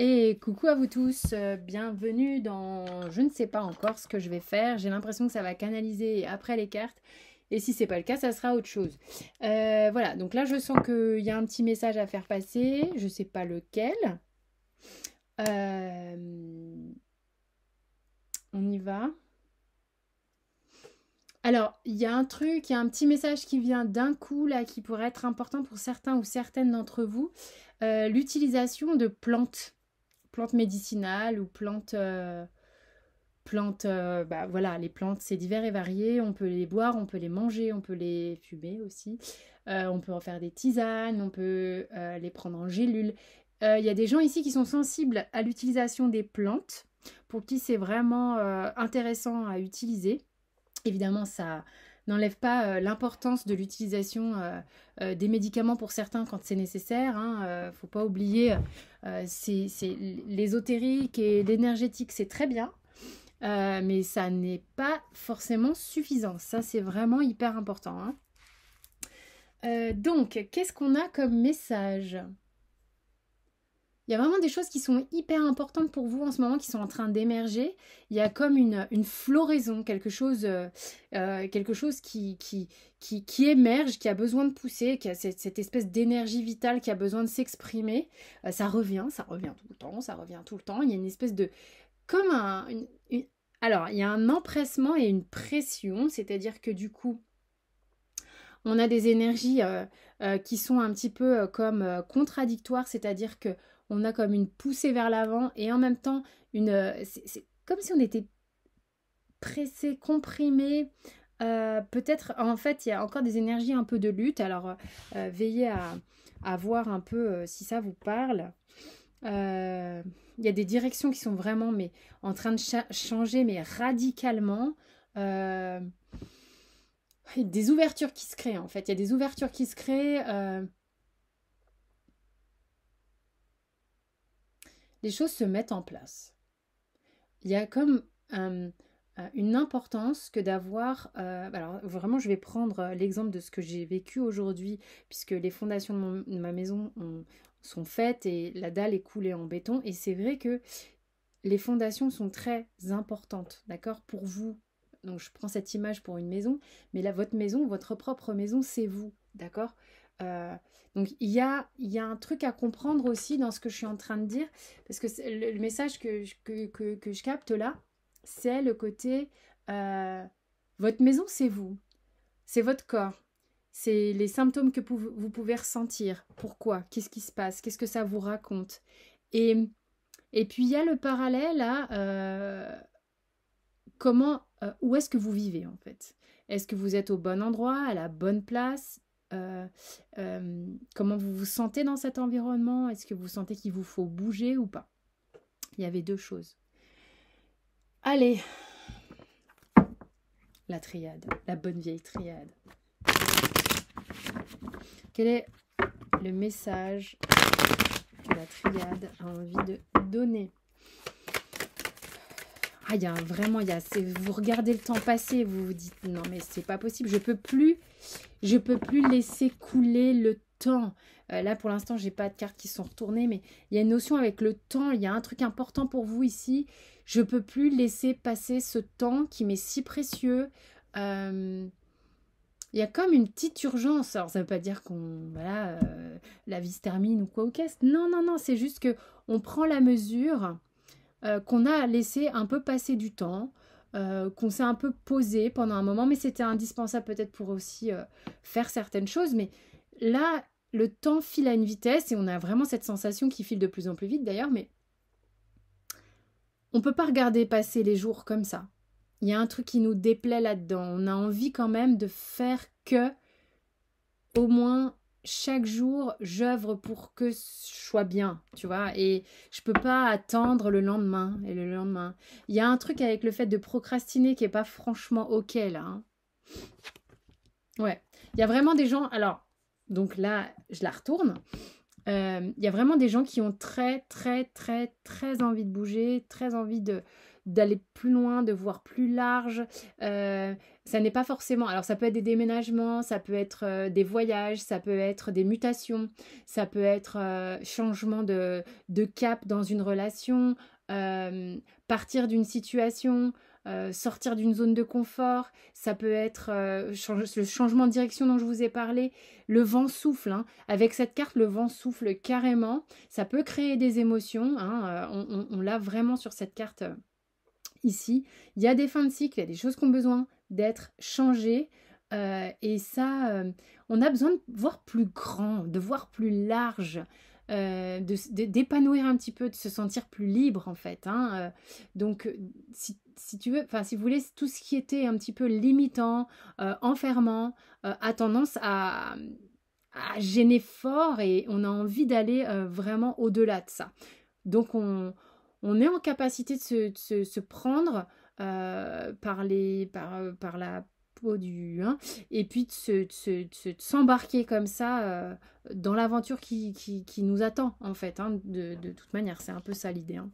Et coucou à vous tous, euh, bienvenue dans je ne sais pas encore ce que je vais faire, j'ai l'impression que ça va canaliser après les cartes et si c'est pas le cas ça sera autre chose. Euh, voilà, donc là je sens qu'il y a un petit message à faire passer, je sais pas lequel. Euh, on y va. Alors, il y a un truc, il y a un petit message qui vient d'un coup là qui pourrait être important pour certains ou certaines d'entre vous. L'utilisation de plantes plantes médicinales ou plantes euh, plantes, euh, bah voilà, les plantes c'est divers et varié, on peut les boire, on peut les manger, on peut les fumer aussi, euh, on peut en faire des tisanes, on peut les prendre en gélules. Il y a des gens ici qui sont sensibles à l'utilisation des plantes, pour qui c'est vraiment intéressant à utiliser. Évidemment, ça, n'enlève pas euh, l'importance de l'utilisation euh, euh, des médicaments pour certains quand c'est nécessaire. Il hein. ne faut pas oublier, c'est l'ésotérique et l'énergétique, c'est très bien, mais ça n'est pas forcément suffisant. Ça, c'est vraiment hyper important. Hein. donc, qu'est-ce qu'on a comme message il y a vraiment des choses qui sont hyper importantes pour vous en ce moment, qui sont en train d'émerger. Il y a comme une, une floraison, quelque chose, euh, euh, quelque chose qui, qui, qui, émerge, qui a besoin de pousser, qui a cette, espèce d'énergie vitale qui a besoin de s'exprimer. Euh, ça revient, ça revient tout le temps, ça revient tout le temps. Il y a une espèce de... comme un... alors, il y a un empressement et une pression, c'est-à-dire que du coup on a des énergies qui sont un petit peu comme contradictoires, c'est-à-dire que on a comme une poussée vers l'avant et en même temps, une, euh, c'est, comme si on était pressé, comprimé. Euh, peut-être, en fait, il y a encore des énergies un peu de lutte. Alors, euh, veillez à, voir un peu si ça vous parle. Il y a des directions qui sont vraiment mais, en train de changer, mais radicalement. des ouvertures qui se créent, en fait. Il y a des ouvertures qui se créent. les choses se mettent en place. Il y a comme euh, euh, une importance que d'avoir... Euh, alors vraiment, je vais prendre l'exemple de ce que j'ai vécu aujourd'hui, puisque les fondations de, ma maison sont faites et la dalle est coulée en béton. Et c'est vrai que les fondations sont très importantes, d'accord, pour vous. Donc je prends cette image pour une maison, mais là, votre maison, votre propre maison, c'est vous, d'accord euh, donc il y a, y a un truc à comprendre aussi dans ce que je suis en train de dire, parce que le, message que, que, je capte là, c'est le côté, euh, votre maison, c'est vous, c'est votre corps, c'est les symptômes que vous pouvez ressentir, pourquoi, qu'est-ce qui se passe, qu'est-ce que ça vous raconte. Et, et puis il y a le parallèle à euh, comment, où est-ce que vous vivez en fait. Est-ce que vous êtes au bon endroit, à la bonne place euh, euh, comment vous vous sentez dans cet environnement, est-ce que vous sentez qu'il vous faut bouger ou pas. Il y avait deux choses. Allez, la triade, la bonne vieille triade. Quel est le message que la triade a envie de donner ah, il y a vraiment, y a, vous regardez le temps passer, vous vous dites non mais c'est pas possible, je peux plus, je peux plus laisser couler le temps. Euh, là pour l'instant j'ai pas de cartes qui sont retournées, mais il y a une notion avec le temps, il y a un truc important pour vous ici. Je peux plus laisser passer ce temps qui m'est si précieux. Euh, il y a comme une petite urgence. Alors ça veut pas dire qu'on voilà euh, la vie se termine ou quoi au ce Non non non, c'est juste que on prend la mesure euh, qu'on a laissé un peu passer du temps, euh, qu'on s'est un peu posé pendant un moment, mais c'était indispensable peut-être pour aussi euh, faire certaines choses. Mais là, le temps file à une vitesse et on a vraiment cette sensation qui file de plus en plus vite d'ailleurs, mais on ne peut pas regarder passer les jours comme ça. Il y a un truc qui nous déplaît là-dedans. On a envie quand même de faire que au moins chaque jour, j'œuvre pour que je sois bien, tu vois, et je peux pas attendre le lendemain et le lendemain. Il y a un truc avec le fait de procrastiner qui est pas franchement ok là. Hein. Ouais, il y a vraiment des gens. Alors, donc là, je la retourne. Euh, il y a vraiment des gens qui ont très, très, très, très envie de bouger, très envie de, d'aller plus loin, de voir plus large. Euh, ça n'est pas forcément. Alors, ça peut être des déménagements, ça peut être euh, des voyages, ça peut être des mutations, ça peut être euh, changement de, de, cap dans une relation, partir d'une situation. sortir d'une zone de confort, ça peut être le changement de direction dont je vous ai parlé, le vent souffle. Hein. Avec cette carte, le vent souffle carrément, ça peut créer des émotions, hein, on l'a vraiment sur cette carte ici. Il y a des fins de cycle, il y a des choses qui ont besoin d'être changées. Euh, et ça, euh, on a besoin de voir plus grand, de voir plus large, euh, d'épanouir un petit peu, de se sentir plus libre en fait. Hein. donc, si, si, tu veux, enfin, si vous voulez, tout ce qui était un petit peu limitant, enfermant, a tendance à, à, gêner fort et on a envie d'aller vraiment au-delà de ça. Donc, on, on est en capacité de se, prendre euh, par, par, euh, par la peau du hein, et puis de s'embarquer comme ça euh, dans l'aventure qui, qui, nous attend en fait, hein, de, toute manière, c'est un peu ça l'idée. Hein.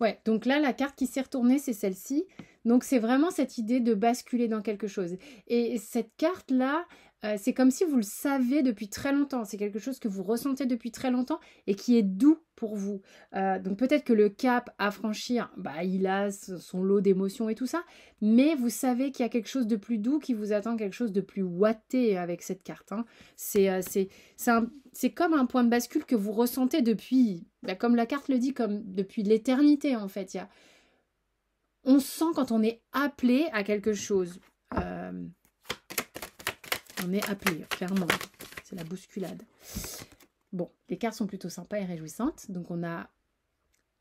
Ouais, donc là, la carte qui s'est retournée, c'est celle-ci. Donc c'est vraiment cette idée de basculer dans quelque chose. Et cette carte-là, euh, c'est comme si vous le savez depuis très longtemps, c'est quelque chose que vous ressentez depuis très longtemps et qui est doux pour vous. Euh, donc peut-être que le cap à franchir, bah, il a son lot d'émotions et tout ça, mais vous savez qu'il y a quelque chose de plus doux qui vous attend, quelque chose de plus watté avec cette carte. Hein. Euh, c'est comme un point de bascule que vous ressentez depuis, bah, comme la carte le dit, comme depuis l'éternité en fait. Il on sent quand on est appelé à quelque chose. Euh, on est appelé, clairement. C'est la bousculade. Bon, les cartes sont plutôt sympas et réjouissantes. Donc on a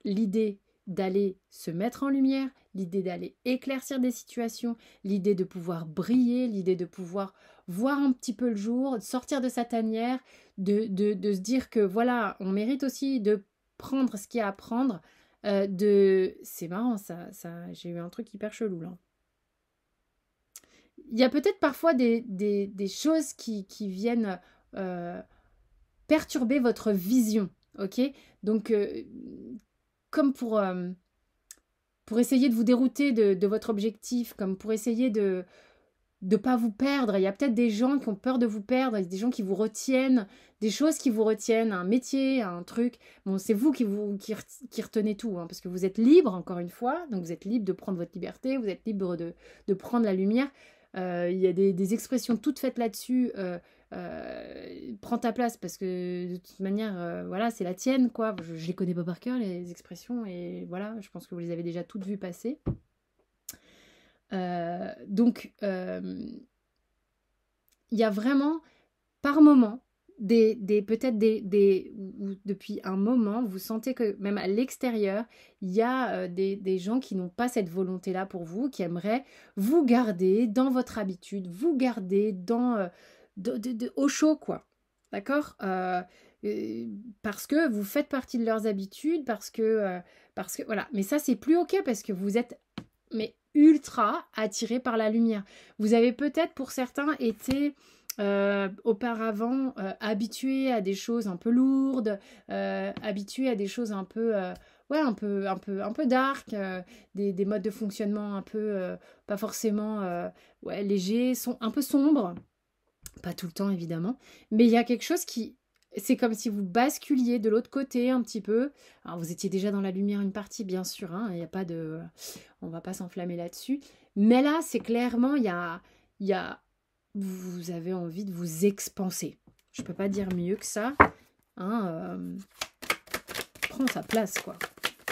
l'idée d'aller se mettre en lumière, l'idée d'aller éclaircir des situations, l'idée de pouvoir briller, l'idée de pouvoir voir un petit peu le jour, de sortir de sa tanière, de, de se dire que voilà, on mérite aussi de prendre ce qu'il y a à prendre, euh, de... C'est marrant, ça, ça... j'ai eu un truc hyper chelou là. Il y a peut-être parfois des, choses qui, viennent euh, perturber votre vision, ok Donc, euh, comme pour, pour essayer de vous dérouter de votre objectif, comme pour essayer de, de pas vous perdre. Il y a peut-être des gens qui ont peur de vous perdre, des gens qui vous retiennent, des choses qui vous retiennent, un métier, un truc. Bon, c'est vous qui, vous, qui, retenez tout, hein, parce que vous êtes libre, encore une fois, donc vous êtes libre de prendre votre liberté, vous êtes libre de, prendre la lumière. Euh, il y a des, expressions toutes faites là-dessus. Euh, euh, prends ta place parce que de toute manière, voilà, c'est la tienne, quoi. Je, je les connais pas par cœur les expressions et voilà, je pense que vous les avez déjà toutes vues passer. Euh, donc, euh, il y a vraiment, par moment, des, peut-être des, des depuis un moment, vous sentez que même à l'extérieur, il y a euh, des, gens qui n'ont pas cette volonté-là pour vous, qui aimeraient vous garder dans votre habitude, vous garder dans, de, au chaud, quoi. D'accord parce que vous faites partie de leurs habitudes, parce que, parce que voilà. Mais ça, c'est plus ok parce que vous êtes mais ultra attiré par la lumière. Vous avez peut-être pour certains été euh, auparavant euh, habitué à des choses un peu lourdes, euh, habitué à des choses un peu... Ouais, un peu, un peu, un peu dark, des, modes de fonctionnement un peu pas forcément ouais, légers, sont un peu sombres, pas tout le temps évidemment, mais il y a quelque chose qui c'est comme si vous basculiez de l'autre côté un petit peu. Alors, vous étiez déjà dans la lumière une partie, bien sûr, hein, il n'y a pas de... On va pas s'enflammer là-dessus. Mais là, c'est clairement, il y a, y a... Vous avez envie de vous expanser. Je peux pas dire mieux que ça. Hein, euh, prends sa place, quoi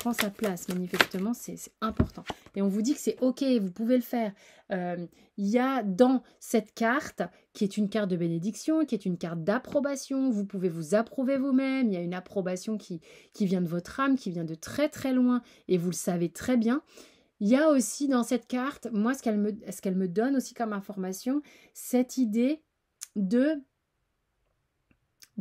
prend sa place. Manifestement, c'est important. Et on vous dit que c'est OK, vous pouvez le faire. Il euh, y a dans cette carte, qui est une carte de bénédiction, qui est une carte d'approbation, vous pouvez vous approuver vous-même. Il y a une approbation qui, qui vient de votre âme, qui vient de très très loin, et vous le savez très bien. Il y a aussi dans cette carte, moi, ce qu'elle me, me donne aussi comme information, cette idée de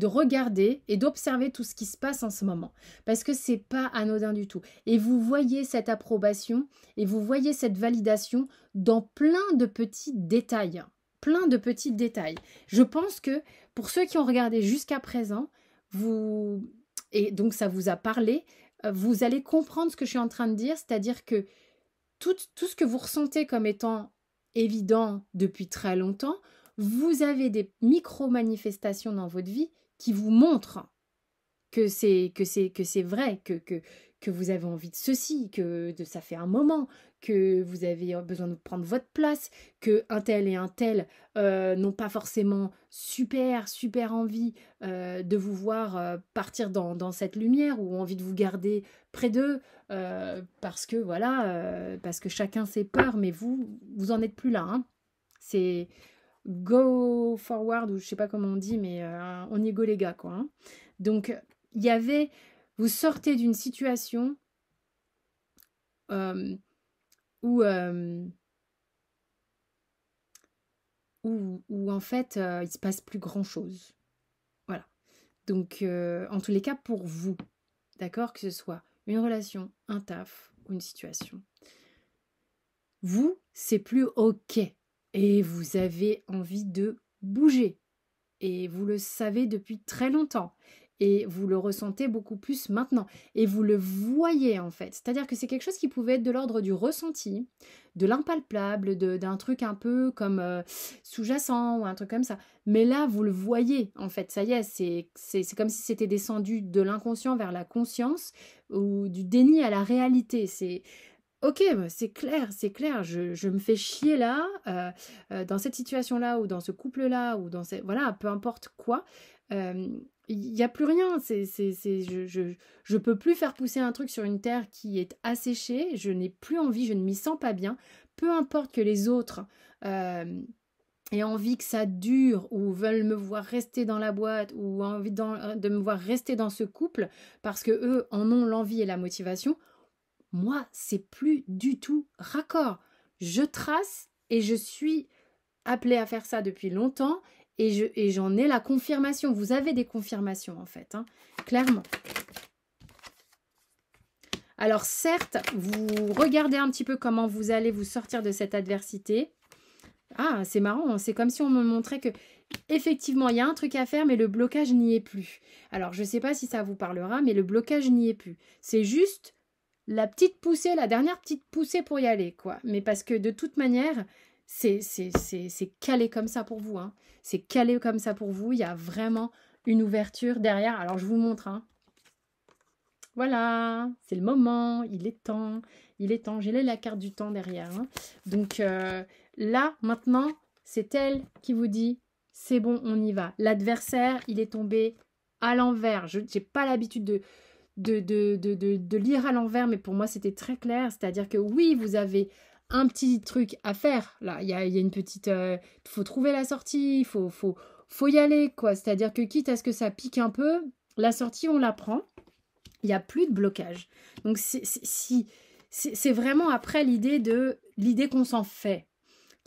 de regarder et d'observer tout ce qui se passe en ce moment. Parce que c'est pas anodin du tout. Et vous voyez cette approbation et vous voyez cette validation dans plein de petits détails. Hein. Plein de petits détails. Je pense que pour ceux qui ont regardé jusqu'à présent, vous. Et donc ça vous a parlé, euh, vous allez comprendre ce que je suis en train de dire, c'est-à-dire que tout, tout ce que vous ressentez comme étant évident depuis très longtemps, vous avez des micro-manifestations dans votre vie qui vous montre que c'est que c'est que c'est vrai que, que que vous avez envie de ceci que de ça fait un moment que vous avez besoin de prendre votre place que un tel et un tel euh, n'ont pas forcément super super envie euh, de vous voir euh, partir dans, dans, cette lumière ou envie de vous garder près d'eux parce que voilà parce que chacun ses peur. mais vous vous en êtes plus là hein. c'est go forward, ou je sais pas comment on dit, mais euh, on y go les gars, quoi. Hein. Donc, il y avait, vous sortez d'une situation euh, euh, où, où, en fait, il se passe plus grand chose. Voilà. Donc, en tous les cas, pour vous, d'accord, que ce soit une relation, un taf ou une situation, vous, c'est plus OK et vous avez envie de bouger. Et vous le savez depuis très longtemps. Et vous le ressentez beaucoup plus maintenant. Et vous le voyez en fait. C'est-à-dire que c'est quelque chose qui pouvait être de l'ordre du ressenti, de l'impalpable, d'un truc un peu comme euh, sous-jacent ou un truc comme ça. Mais là, vous le voyez en fait. Ça y est, c'est comme si c'était descendu de l'inconscient vers la conscience ou du déni à la réalité. C'est Ok, bah, c'est clair, c'est clair, je, me fais chier là, euh, euh, dans cette situation-là, ou dans ce couple-là, ou dans cette. Voilà, peu importe quoi, il euh, n'y a plus rien. je ne peux plus faire pousser un truc sur une terre qui est asséchée, je n'ai plus envie, je ne m'y sens pas bien. Peu importe que les autres aient envie que ça dure, ou veulent me voir rester dans la boîte, ou envie de me voir rester dans ce couple, parce que eux en ont l'envie et la motivation, moi, c'est plus du tout raccord. Je trace et je suis appelée à faire ça depuis longtemps et j'en ai la confirmation. Vous avez des confirmations en fait, hein, clairement. Alors certes, vous regardez un petit peu comment vous allez vous sortir de cette adversité. Ah, c'est marrant, c'est comme si on me montrait que effectivement, il y a un truc à faire, mais le blocage n'y est plus. Alors, je ne sais pas si ça vous parlera, mais le blocage n'y est plus. C'est juste la petite poussée, la dernière petite poussée pour y aller, quoi. Mais parce que de toute manière, c'est calé comme ça pour vous. Hein. C'est calé comme ça pour vous. Il y a vraiment une ouverture derrière. Alors, je vous montre. Hein. Voilà, c'est le moment, il est temps, il est temps. J'ai la carte du temps derrière. Hein. Donc euh, là, maintenant, c'est elle qui vous dit, c'est bon, on y va. L'adversaire, il est tombé à l'envers. Je n'ai pas l'habitude de, de, de, lire à l'envers, mais pour moi c'était très clair. C'est-à-dire que oui, vous avez un petit truc à faire. Là, il y a, une petite... Euh, faut trouver la sortie, il faut, faut, faut y aller, quoi. C'est-à-dire que quitte à ce que ça pique un peu, la sortie, on la prend. Il n'y a plus de blocage. Donc, si c'est vraiment après l'idée de l'idée qu'on s'en fait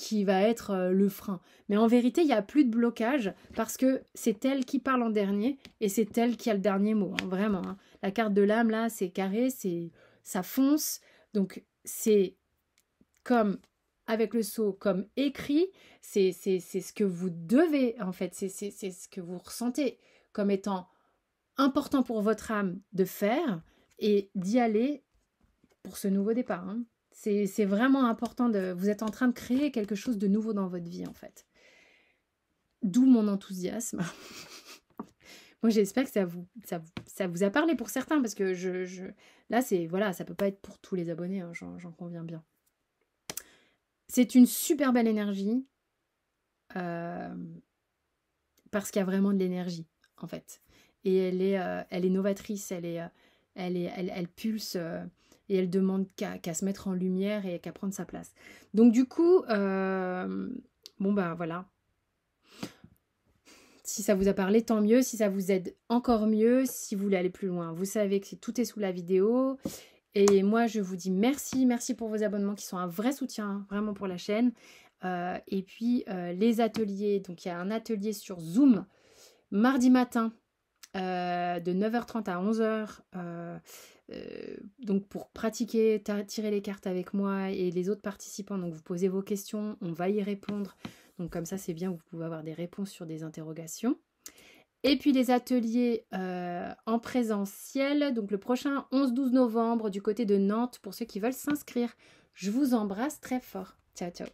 qui va être euh, le frein. Mais en vérité, il n'y a plus de blocage parce que c'est elle qui parle en dernier et c'est elle qui a le dernier mot, hein, vraiment. Hein. La carte de l'âme, là, c'est carré, c'est ça fonce. Donc, c'est comme avec le sceau, comme écrit, c'est ce que vous devez, en fait, c'est ce que vous ressentez comme étant important pour votre âme de faire et d'y aller pour ce nouveau départ. Hein. C'est vraiment important. De, vous êtes en train de créer quelque chose de nouveau dans votre vie, en fait. D'où mon enthousiasme. Moi, j'espère que ça vous, ça, vous a parlé pour certains, parce que je, je là, c'est voilà, ça peut pas être pour tous les abonnés, hein, j'en conviens bien. C'est une super belle énergie, euh, parce qu'il y a vraiment de l'énergie, en fait. Et elle est, euh, elle est novatrice, elle, est, euh, elle, est, elle, elle pulse et elle demande qu'à se mettre en lumière et qu'à prendre sa place. Donc du coup, euh, bon ben voilà. Si ça vous a parlé, tant mieux. Si ça vous aide, encore mieux. Si vous voulez aller plus loin, vous savez que tout est sous la vidéo. Et moi, je vous dis merci, merci pour vos abonnements qui sont un vrai soutien hein, vraiment pour la chaîne. Euh, et puis euh, les ateliers, donc il y a un atelier sur Zoom mardi matin de 9h30 à 11h euh, donc pour pratiquer, tirer les cartes avec moi et les autres participants, donc vous posez vos questions, on va y répondre. Donc comme ça c'est bien, vous pouvez avoir des réponses sur des interrogations. Et puis les ateliers euh, en présentiel, donc le prochain 11-12 novembre du côté de Nantes pour ceux qui veulent s'inscrire. Je vous embrasse très fort. Ciao ciao.